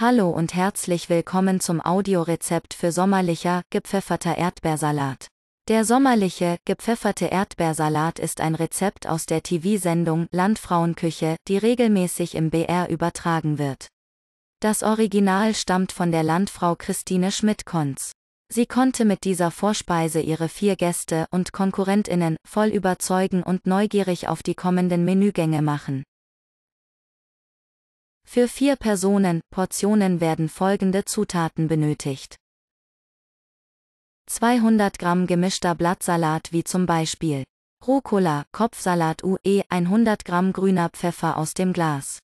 Hallo und herzlich willkommen zum Audiorezept für sommerlicher, gepfefferter Erdbeersalat. Der sommerliche, gepfefferte Erdbeersalat ist ein Rezept aus der TV-Sendung Landfrauenküche, die regelmäßig im BR übertragen wird. Das Original stammt von der Landfrau Christine Schmidt-Konz. Sie konnte mit dieser Vorspeise ihre vier Gäste und KonkurrentInnen voll überzeugen und neugierig auf die kommenden Menügänge machen. Für vier Personen Portionen werden folgende Zutaten benötigt. 200 Gramm gemischter Blattsalat wie zum Beispiel Rucola, Kopfsalat UE, 100 Gramm grüner Pfeffer aus dem Glas,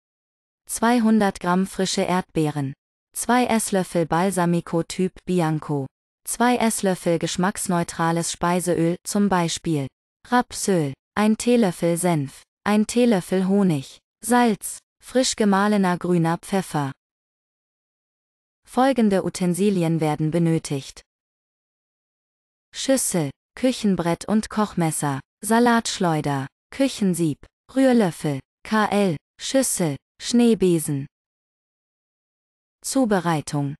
200 Gramm frische Erdbeeren, 2 Esslöffel Balsamico Typ Bianco, 2 Esslöffel geschmacksneutrales Speiseöl, zum Beispiel Rapsöl, 1 Teelöffel Senf, 1 Teelöffel Honig, Salz, frisch gemahlener grüner Pfeffer. Folgende Utensilien werden benötigt. Schüssel, Küchenbrett und Kochmesser, Salatschleuder, Küchensieb, Rührlöffel, KL, Schüssel, Schneebesen. Zubereitung.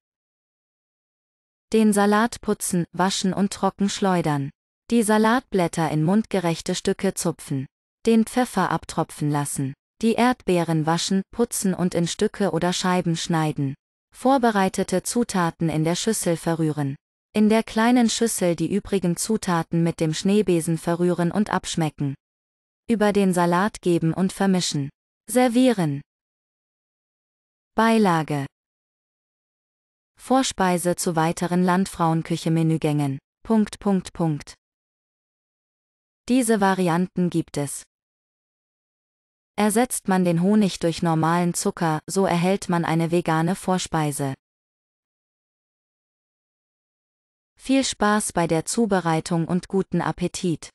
Den Salat putzen, waschen und trocken schleudern. Die Salatblätter in mundgerechte Stücke zupfen. Den Pfeffer abtropfen lassen. Die Erdbeeren waschen, putzen und in Stücke oder Scheiben schneiden. Vorbereitete Zutaten in der Schüssel verrühren. In der kleinen Schüssel die übrigen Zutaten mit dem Schneebesen verrühren und abschmecken. Über den Salat geben und vermischen. Servieren. Beilage. Vorspeise zu weiteren Landfrauenküche-Menügängen. Punkt, Punkt, Punkt. Diese Varianten gibt es. Ersetzt man den Honig durch normalen Zucker, so erhält man eine vegane Vorspeise. Viel Spaß bei der Zubereitung und guten Appetit!